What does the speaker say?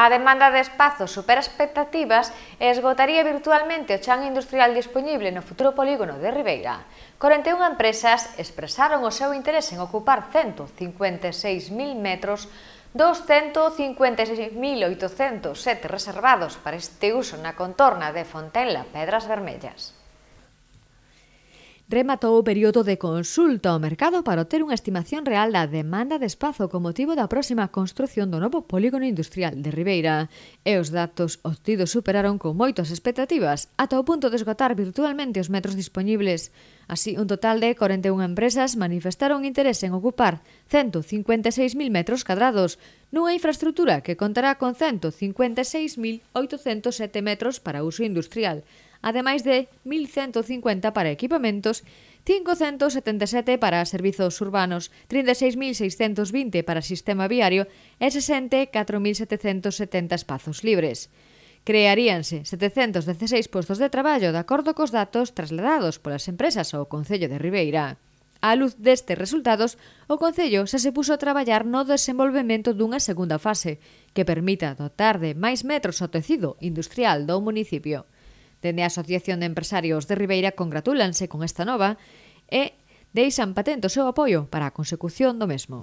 A demanda de espazo supera expectativas e esgotaría virtualmente o chan industrial dispoñible no futuro polígono de Ribeira. 41 empresas expresaron o seu interese en ocupar 156.000 metros dos 156.807 reservados para este uso na contorna de Fontenla Pedras Vermellas rematou o período de consulta ao mercado para obter unha estimación real da demanda de espazo con motivo da próxima construción do novo polígono industrial de Ribeira. E os datos obtidos superaron con moitas expectativas, ata o punto de esgotar virtualmente os metros dispoñibles. Así, un total de 41 empresas manifestaron interés en ocupar 156.000 metros cadrados, nunha infraestructura que contará con 156.807 metros para uso industrial, ademais de 1.150 para equipamentos 577 para servizos urbanos, 36.620 para sistema viario e 64.770 espazos libres. Crearíanse 716 postos de traballo de acordo cos datos trasladados polas empresas ao Concello de Ribeira. A luz destes resultados, o Concello xa se puso a traballar no desenvolvemento dunha segunda fase, que permita dotar de máis metros ao tecido industrial do municipio. Dende a Asociación de Empresarios de Ribeira congratúlanse con esta nova e deixan patente o seu apoio para a consecución do mesmo.